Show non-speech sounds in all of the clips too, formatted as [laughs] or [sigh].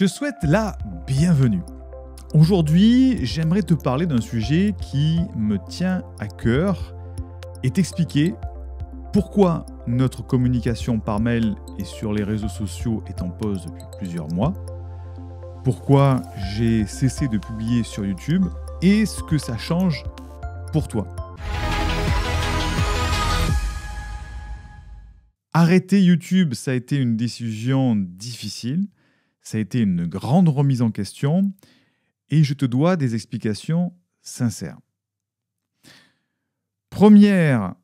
Je souhaite la bienvenue. Aujourd'hui, j'aimerais te parler d'un sujet qui me tient à cœur et t'expliquer pourquoi notre communication par mail et sur les réseaux sociaux est en pause depuis plusieurs mois, pourquoi j'ai cessé de publier sur YouTube et ce que ça change pour toi. Arrêter YouTube, ça a été une décision difficile. Ça a été une grande remise en question et je te dois des explications sincères. Première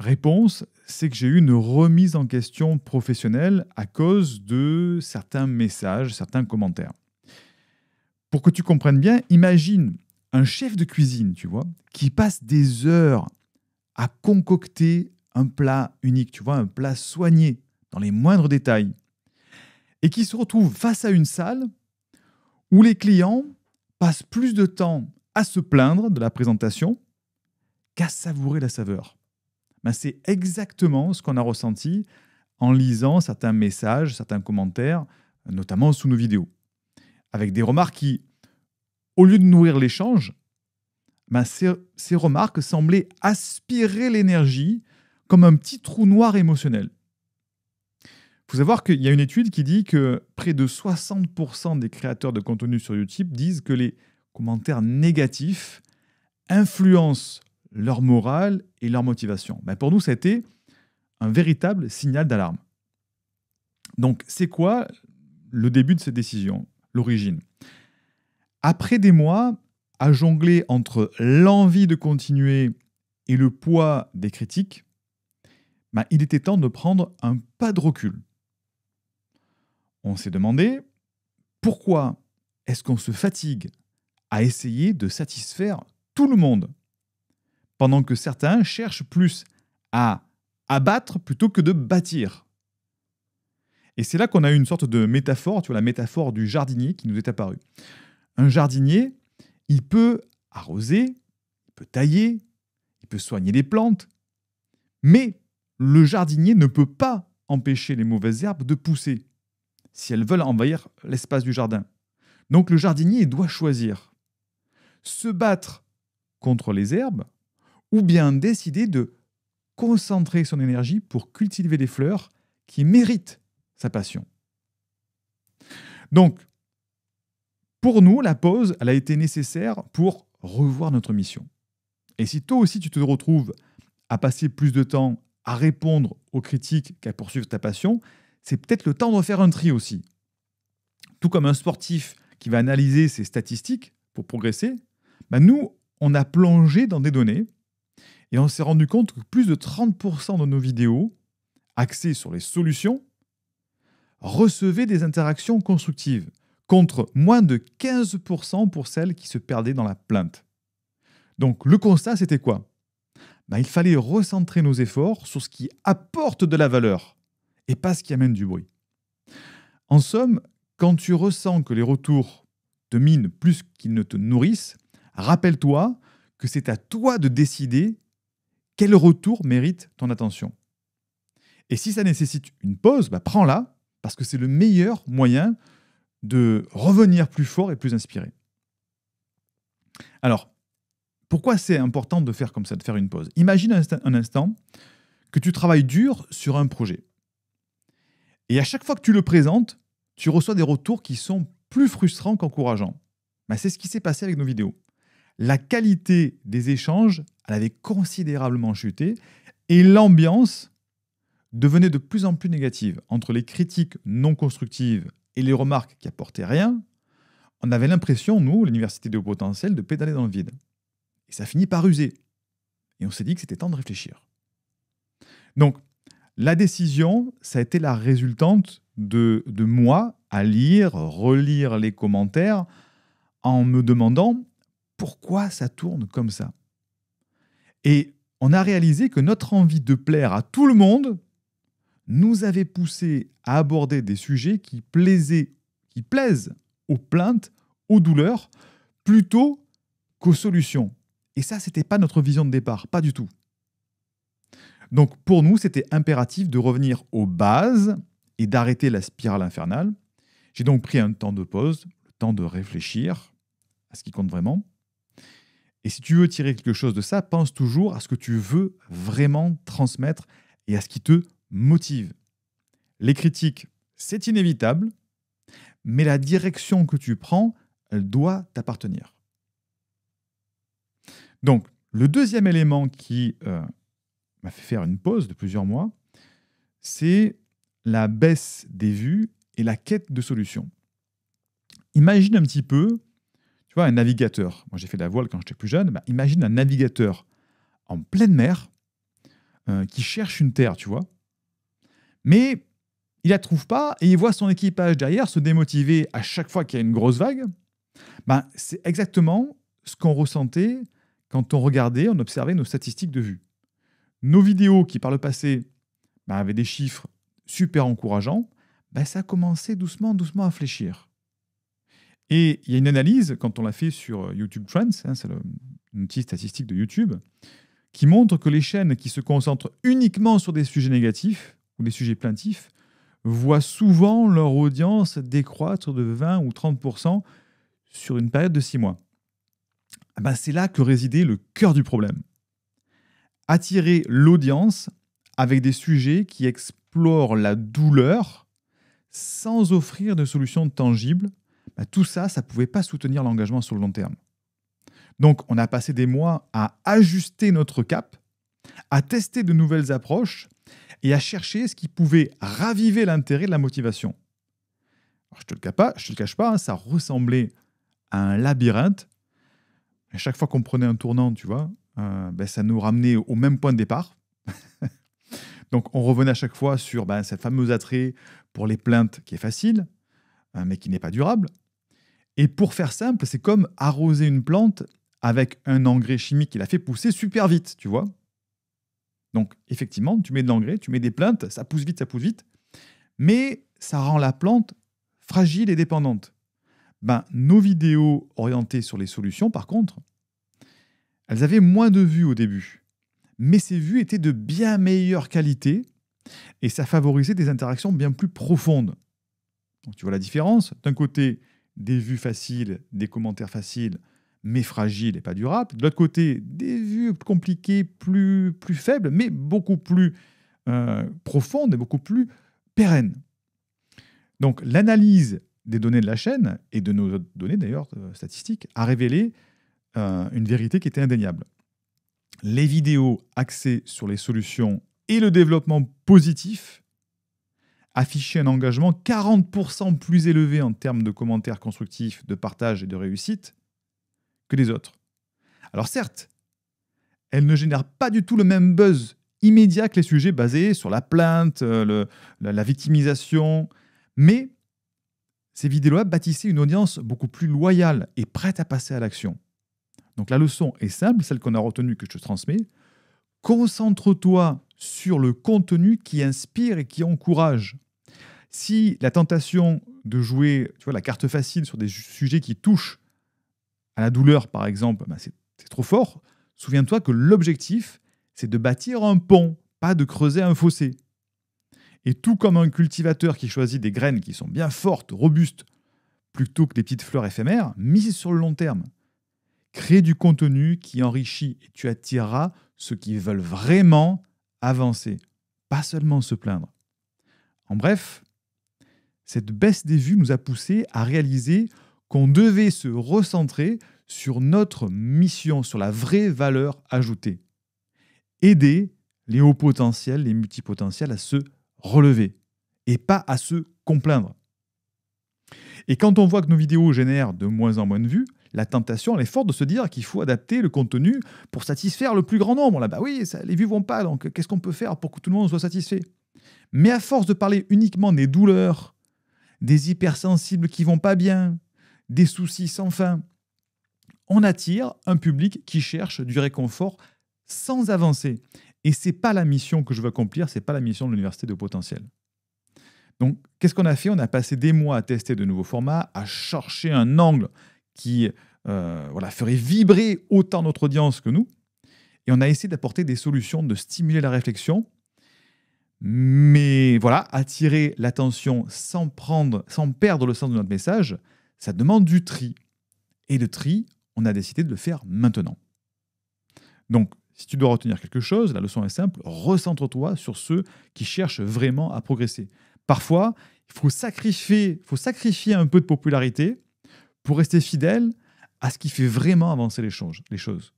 réponse, c'est que j'ai eu une remise en question professionnelle à cause de certains messages, certains commentaires. Pour que tu comprennes bien, imagine un chef de cuisine, tu vois, qui passe des heures à concocter un plat unique, tu vois, un plat soigné dans les moindres détails et qui se retrouvent face à une salle où les clients passent plus de temps à se plaindre de la présentation qu'à savourer la saveur. Ben, c'est exactement ce qu'on a ressenti en lisant certains messages, certains commentaires, notamment sous nos vidéos, avec des remarques qui, au lieu de nourrir l'échange, ben, ces remarques semblaient aspirer l'énergie comme un petit trou noir émotionnel faut savoir qu'il y a une étude qui dit que près de 60% des créateurs de contenu sur YouTube disent que les commentaires négatifs influencent leur morale et leur motivation. Ben, pour nous, c'était un véritable signal d'alarme. Donc, c'est quoi le début de cette décision, l'origine Après des mois à jongler entre l'envie de continuer et le poids des critiques, ben, il était temps de prendre un pas de recul on s'est demandé pourquoi est-ce qu'on se fatigue à essayer de satisfaire tout le monde, pendant que certains cherchent plus à abattre plutôt que de bâtir. Et c'est là qu'on a eu une sorte de métaphore, tu vois, la métaphore du jardinier qui nous est apparue. Un jardinier, il peut arroser, il peut tailler, il peut soigner les plantes, mais le jardinier ne peut pas empêcher les mauvaises herbes de pousser si elles veulent envahir l'espace du jardin. Donc le jardinier doit choisir se battre contre les herbes ou bien décider de concentrer son énergie pour cultiver des fleurs qui méritent sa passion. Donc, pour nous, la pause, elle a été nécessaire pour revoir notre mission. Et si toi aussi tu te retrouves à passer plus de temps à répondre aux critiques qu'à poursuivre ta passion, c'est peut-être le temps de faire un tri aussi. Tout comme un sportif qui va analyser ses statistiques pour progresser, bah, nous, on a plongé dans des données et on s'est rendu compte que plus de 30% de nos vidéos, axées sur les solutions, recevaient des interactions constructives, contre moins de 15% pour celles qui se perdaient dans la plainte. Donc le constat, c'était quoi bah, Il fallait recentrer nos efforts sur ce qui apporte de la valeur et pas ce qui amène du bruit. En somme, quand tu ressens que les retours te minent plus qu'ils ne te nourrissent, rappelle-toi que c'est à toi de décider quel retour mérite ton attention. Et si ça nécessite une pause, bah, prends-la, parce que c'est le meilleur moyen de revenir plus fort et plus inspiré. Alors, pourquoi c'est important de faire comme ça, de faire une pause Imagine un instant que tu travailles dur sur un projet. Et à chaque fois que tu le présentes, tu reçois des retours qui sont plus frustrants qu'encourageants. Bah, c'est ce qui s'est passé avec nos vidéos. La qualité des échanges, elle avait considérablement chuté et l'ambiance devenait de plus en plus négative. Entre les critiques non constructives et les remarques qui apportaient rien, on avait l'impression, nous, l'université de haut potentiel, de pédaler dans le vide. Et ça finit par user. Et on s'est dit que c'était temps de réfléchir. Donc, la décision, ça a été la résultante de, moi à lire, relire les commentaires en me demandant pourquoi ça tourne comme ça. Et on a réalisé que notre envie de plaire à tout le monde nous avait poussé à aborder des sujets qui plaisaient, qui plaisent aux plaintes, aux douleurs, plutôt qu'aux solutions. Et ça, c'était pas notre vision de départ, pas du tout. Donc pour nous, c'était impératif de revenir aux bases et d'arrêter la spirale infernale. J'ai donc pris un temps de pause, le temps de réfléchir à ce qui compte vraiment. Et si tu veux tirer quelque chose de ça, pense toujours à ce que tu veux vraiment transmettre et à ce qui te motive. Les critiques, c'est inévitable, mais la direction que tu prends, elle doit t'appartenir. Donc, le deuxième élément qui euh, m'a fait faire une pause de plusieurs mois, c'est la baisse des vues et la quête de solutions. Imagine un petit peu, tu vois, un navigateur. Moi, j'ai fait de la voile quand j'étais plus jeune. Bah, imagine un navigateur en pleine mer euh, qui cherche une terre, tu vois. Mais il la trouve pas et il voit son équipage derrière se démotiver à chaque fois qu'il y a une grosse vague. Bah, c'est exactement ce qu'on ressentait quand on regardait, on observait nos statistiques de vues nos vidéos qui par le passé bah, avaient des chiffres super encourageants, bah, ça a commencé doucement, doucement à fléchir. Et il y a une analyse, quand on l'a fait sur euh, YouTube Trends, hein, c'est une statistique de YouTube, qui montre que les chaînes qui se concentrent uniquement sur des sujets négatifs ou des sujets plaintifs voient souvent leur audience décroître de 20 ou 30% sur une période de 6 mois. Ben, c'est là que résidait le cœur du problème attirer l'audience avec des sujets qui explorent la douleur sans offrir de solutions tangibles, bah, tout ça, ça ne pouvait pas soutenir l'engagement sur le long terme. Donc on a passé des mois à ajuster notre cap, à tester de nouvelles approches et à chercher ce qui pouvait raviver l'intérêt de la motivation. je ne te, te, le cache pas, hein, ça ressemblait à un labyrinthe. À chaque fois qu'on prenait un tournant, tu vois, euh, ben, ça nous ramenait au même point de départ. [laughs] Donc on revenait à chaque fois sur ben, cette fameuse attrait pour les plaintes qui est facile, euh, mais qui n'est pas durable. Et pour faire simple, c'est comme arroser une plante avec un engrais chimique qui la fait pousser super vite, tu vois. Donc effectivement, tu mets de l'engrais, tu mets des plaintes, ça pousse vite, ça pousse vite, mais ça rend la plante fragile et dépendante. Ben, nos vidéos orientées sur les solutions, par contre, elles avaient moins de vues au début, mais ces vues étaient de bien meilleure qualité et ça favorisait des interactions bien plus profondes. tu vois la différence D'un côté, des vues faciles, des commentaires faciles, mais fragiles et pas durables. De l'autre côté, des vues compliquées, plus, plus faibles, mais beaucoup plus euh, profondes et beaucoup plus pérennes. Donc l'analyse des données de la chaîne, et de nos données d'ailleurs euh, statistiques, a révélé euh, une vérité qui était indéniable. Les vidéos axées sur les solutions et le développement positif affichaient un engagement 40% plus élevé en termes de commentaires constructifs, de partage et de réussite que les autres. Alors certes, elles ne génèrent pas du tout le même buzz immédiat que les sujets basés sur la plainte, euh, la, la victimisation, mais ces vidéos-là bâtissaient une audience beaucoup plus loyale et prête à passer à l'action. Donc la leçon est simple, celle qu'on a retenue que je te transmets. Concentre-toi sur le contenu qui inspire et qui encourage. Si la tentation de jouer tu vois, la carte facile sur des sujets qui touchent à la douleur, par exemple, ben, c'est trop fort, souviens-toi que l'objectif, c'est de bâtir un pont, pas de creuser un fossé. Et tout comme un cultivateur qui choisit des graines qui sont bien fortes, robustes, plutôt que des petites fleurs éphémères, mise sur le long terme. Crée du contenu qui enrichit et tu attireras ceux qui veulent vraiment avancer, pas seulement se plaindre. En bref, cette baisse des vues nous a poussé à réaliser qu'on devait se recentrer sur notre mission, sur la vraie valeur ajoutée. Aider les hauts potentiels, les multipotentiels à se relever et pas à se complaindre. Et quand on voit que nos vidéos génèrent de moins en moins de vues, la tentation, elle est forte de se dire qu'il faut adapter le contenu pour satisfaire le plus grand nombre. Là, bah oui, ça, les vues vont pas, donc qu'est-ce qu'on peut faire pour que tout le monde soit satisfait Mais à force de parler uniquement des douleurs, des hypersensibles qui vont pas bien, des soucis sans fin, on attire un public qui cherche du réconfort sans avancer. Et c'est pas la mission que je veux accomplir, c'est pas la mission de l'université de potentiel. Donc, qu'est-ce qu'on a fait On a passé des mois à tester de nouveaux formats, à chercher un angle qui euh, ferait vibrer autant notre audience que nous. Et on a essayé d'apporter des solutions, de stimuler la réflexion, mais voilà, attirer l'attention sans, sans perdre le sens de notre message, ça demande du tri. Et le tri, on a décidé de le faire maintenant. Donc, si tu dois retenir quelque chose, la leçon est simple, recentre-toi sur ceux qui cherchent vraiment à progresser. Parfois, il faut sacrifier, faut sacrifier un peu de popularité pour rester fidèle à ce qui fait vraiment avancer les choses.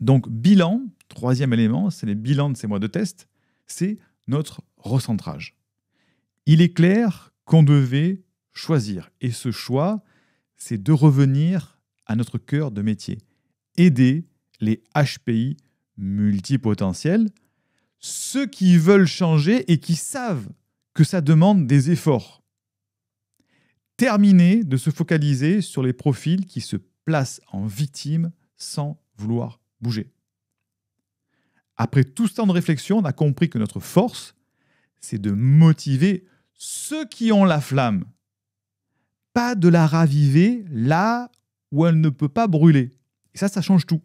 Donc, bilan, troisième élément, c'est les bilans de ces mois de test, c'est notre recentrage. Il est clair qu'on devait choisir, et ce choix, c'est de revenir à notre cœur de métier, aider les HPI multipotentiels, ceux qui veulent changer et qui savent que ça demande des efforts terminer de se focaliser sur les profils qui se placent en victime sans vouloir bouger. Après tout ce temps de réflexion, on a compris que notre force, c'est de motiver ceux qui ont la flamme, pas de la raviver là où elle ne peut pas brûler. Et ça, ça change tout.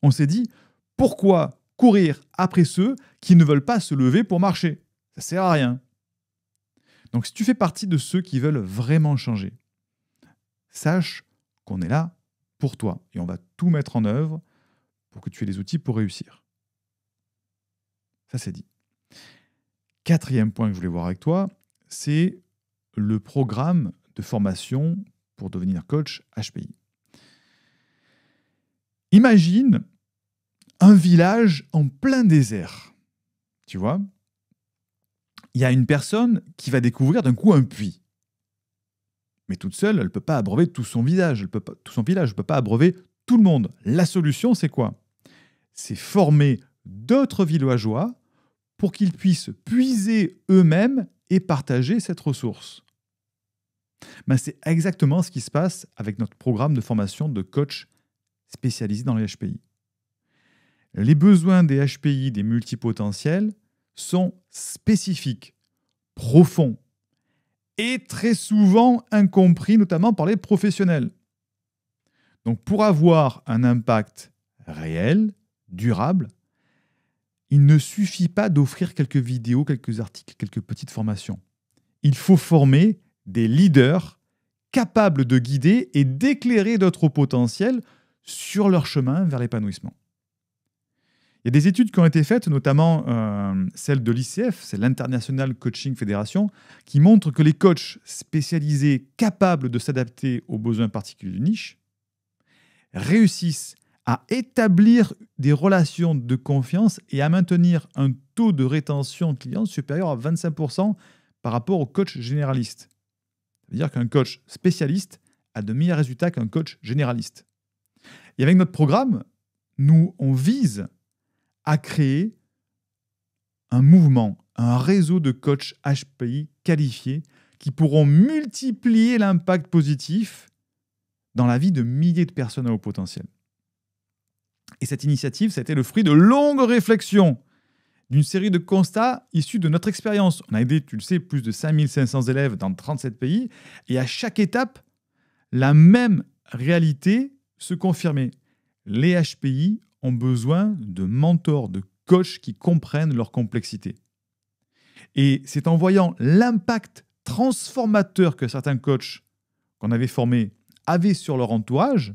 On s'est dit, pourquoi courir après ceux qui ne veulent pas se lever pour marcher Ça sert à rien. Donc si tu fais partie de ceux qui veulent vraiment changer, sache qu'on est là pour toi et on va tout mettre en œuvre pour que tu aies les outils pour réussir. Ça c'est dit. Quatrième point que je voulais voir avec toi, c'est le programme de formation pour devenir coach HPI. Imagine un village en plein désert. Tu vois il y a une personne qui va découvrir d'un coup un puits. Mais toute seule, elle ne peut pas abreuver tout son village, elle tout son village, elle ne peut pas abreuver tout le monde. La solution, c'est quoi C'est former d'autres villageois pour qu'ils puissent puiser eux-mêmes et partager cette ressource. Ben, c'est exactement ce qui se passe avec notre programme de formation de coach spécialisé dans les HPI. Les besoins des HPI, des multipotentiels, sont spécifiques, profonds et très souvent incompris, notamment par les professionnels. Donc pour avoir un impact réel, durable, il ne suffit pas d'offrir quelques vidéos, quelques articles, quelques petites formations. Il faut former des leaders capables de guider et d'éclairer d'autres potentiels sur leur chemin vers l'épanouissement. Il y a des études qui ont été faites, notamment euh, celle de l'ICF, c'est l'International Coaching Federation, qui montrent que les coachs spécialisés capables de s'adapter aux besoins particuliers du niche réussissent à établir des relations de confiance et à maintenir un taux de rétention client supérieur à 25% par rapport au coach généralistes. C'est-à-dire qu'un coach spécialiste a de meilleurs résultats qu'un coach généraliste. Et avec notre programme, nous, on vise à créer un mouvement, un réseau de coachs HPI qualifiés qui pourront multiplier l'impact positif dans la vie de milliers de personnes à haut potentiel. Et cette initiative, ça a été le fruit de longues réflexions, d'une série de constats issus de notre expérience. On a aidé, tu le sais, plus de 5500 élèves dans 37 pays, et à chaque étape, la même réalité se confirmait. Les HPI ont besoin de mentors, de coachs qui comprennent leur complexité. Et c'est en voyant l'impact transformateur que certains coachs qu'on avait formés avaient sur leur entourage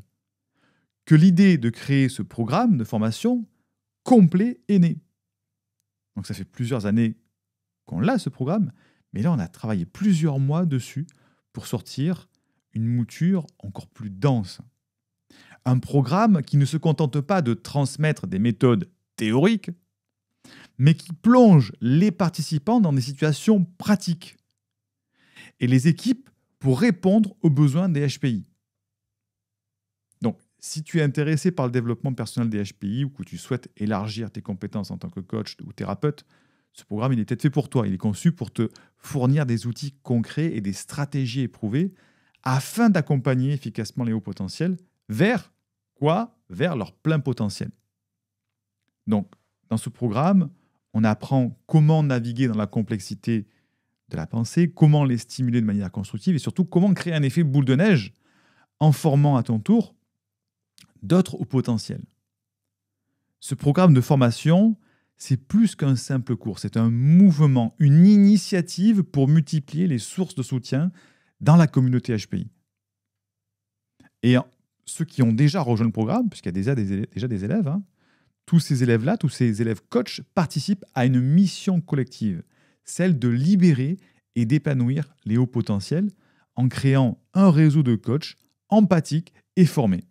que l'idée de créer ce programme de formation complet est née. Donc ça fait plusieurs années qu'on l'a ce programme, mais là on a travaillé plusieurs mois dessus pour sortir une mouture encore plus dense un programme qui ne se contente pas de transmettre des méthodes théoriques, mais qui plonge les participants dans des situations pratiques et les équipes pour répondre aux besoins des HPI. Donc, si tu es intéressé par le développement personnel des HPI ou que tu souhaites élargir tes compétences en tant que coach ou thérapeute, ce programme, il est peut-être fait pour toi. Il est conçu pour te fournir des outils concrets et des stratégies éprouvées afin d'accompagner efficacement les hauts potentiels vers quoi Vers leur plein potentiel. Donc, dans ce programme, on apprend comment naviguer dans la complexité de la pensée, comment les stimuler de manière constructive et surtout comment créer un effet boule de neige en formant à ton tour d'autres au potentiel. Ce programme de formation, c'est plus qu'un simple cours, c'est un mouvement, une initiative pour multiplier les sources de soutien dans la communauté HPI. Et ceux qui ont déjà rejoint le programme, puisqu'il y a déjà des, élèves, hein, tous ces élèves-là, tous ces élèves coachs participent à une mission collective, celle de libérer et d'épanouir les hauts potentiels en créant un réseau de coachs empathiques et formés.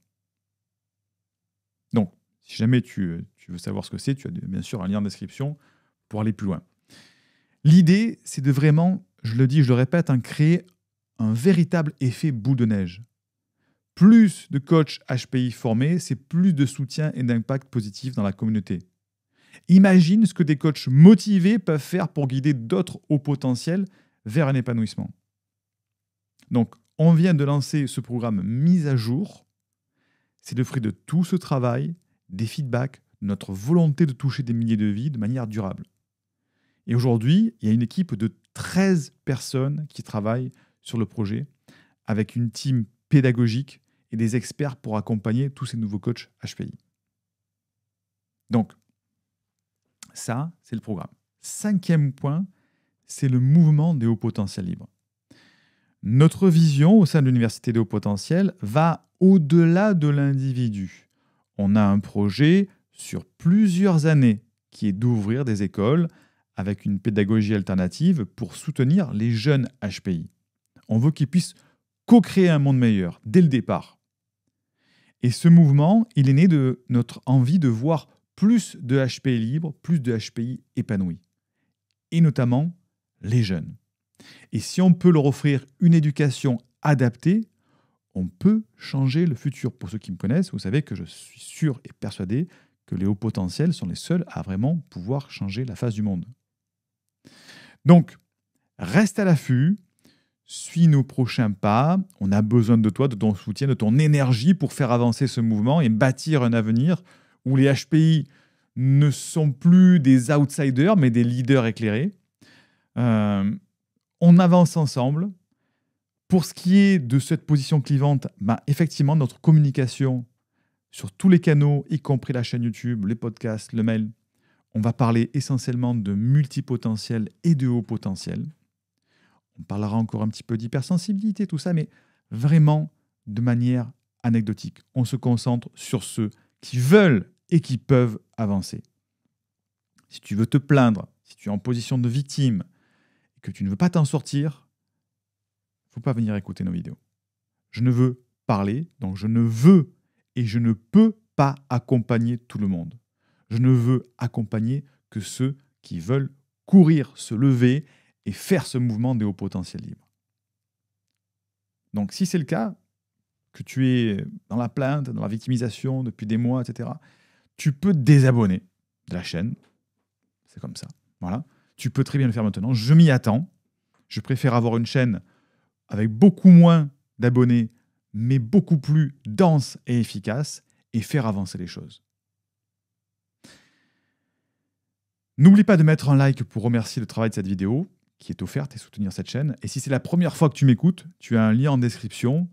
Donc, si jamais tu, veux savoir ce que c'est, tu as bien sûr un lien en description pour aller plus loin. L'idée, c'est de vraiment, je le dis, je le répète, hein, créer un véritable effet boule de neige. Plus de coachs HPI formés, c'est plus de soutien et d'impact positif dans la communauté. Imagine ce que des coachs motivés peuvent faire pour guider d'autres au potentiel vers un épanouissement. Donc, on vient de lancer ce programme mise à jour. C'est le fruit de tout ce travail, des feedbacks, notre volonté de toucher des milliers de vies de manière durable. Et aujourd'hui, il y a une équipe de 13 personnes qui travaillent sur le projet, avec une team pédagogique des experts pour accompagner tous ces nouveaux coachs HPI. Donc, ça, c'est le programme. Cinquième point, c'est le mouvement des hauts potentiels libres. Notre vision au sein de l'université des hauts potentiels va au-delà de l'individu. On a un projet sur plusieurs années qui est d'ouvrir des écoles avec une pédagogie alternative pour soutenir les jeunes HPI. On veut qu'ils puissent co-créer un monde meilleur dès le départ. Et ce mouvement, il est né de notre envie de voir plus de HPI libres, plus de HPI épanouis, et notamment les jeunes. Et si on peut leur offrir une éducation adaptée, on peut changer le futur. Pour ceux qui me connaissent, vous savez que je suis sûr et persuadé que les hauts potentiels sont les seuls à vraiment pouvoir changer la face du monde. Donc, reste à l'affût, suis nos prochains pas, on a besoin de toi, de ton soutien, de ton énergie pour faire avancer ce mouvement et bâtir un avenir où les HPI ne sont plus des outsiders, mais des leaders éclairés. Euh, on avance ensemble. Pour ce qui est de cette position clivante, bah, effectivement, notre communication sur tous les canaux, y compris la chaîne YouTube, les podcasts, le mail, on va parler essentiellement de multipotentiel et de haut potentiel on parlera encore un petit peu d'hypersensibilité, tout ça, mais vraiment de manière anecdotique. On se concentre sur ceux qui veulent et qui peuvent avancer. Si tu veux te plaindre, si tu es en position de victime et que tu ne veux pas t'en sortir, il ne faut pas venir écouter nos vidéos. Je ne veux parler, donc je ne veux et je ne peux pas accompagner tout le monde. Je ne veux accompagner que ceux qui veulent courir, se lever et faire ce mouvement des hauts potentiels libres. Donc si c'est le cas, que tu es dans la plainte, dans la victimisation depuis des mois, etc., tu peux désabonner de la chaîne. C'est comme ça. Voilà. Tu peux très bien le faire maintenant. Je m'y attends. Je préfère avoir une chaîne avec beaucoup moins d'abonnés, mais beaucoup plus dense et efficace, et faire avancer les choses. N'oublie pas de mettre un like pour remercier le travail de cette vidéo qui est offerte et soutenir cette chaîne. Et si c'est la première fois que tu m'écoutes, tu as un lien en description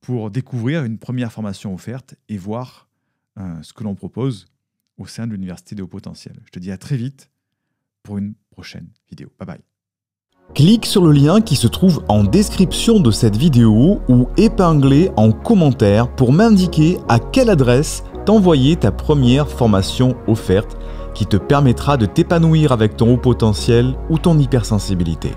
pour découvrir une première formation offerte et voir euh, ce que l'on propose au sein de l'Université des hauts potentiels. Je te dis à très vite pour une prochaine vidéo. Bye bye. Clique sur le lien qui se trouve en description de cette vidéo ou épinglé en commentaire pour m'indiquer à quelle adresse t'envoyer ta première formation offerte qui te permettra de t'épanouir avec ton haut potentiel ou ton hypersensibilité.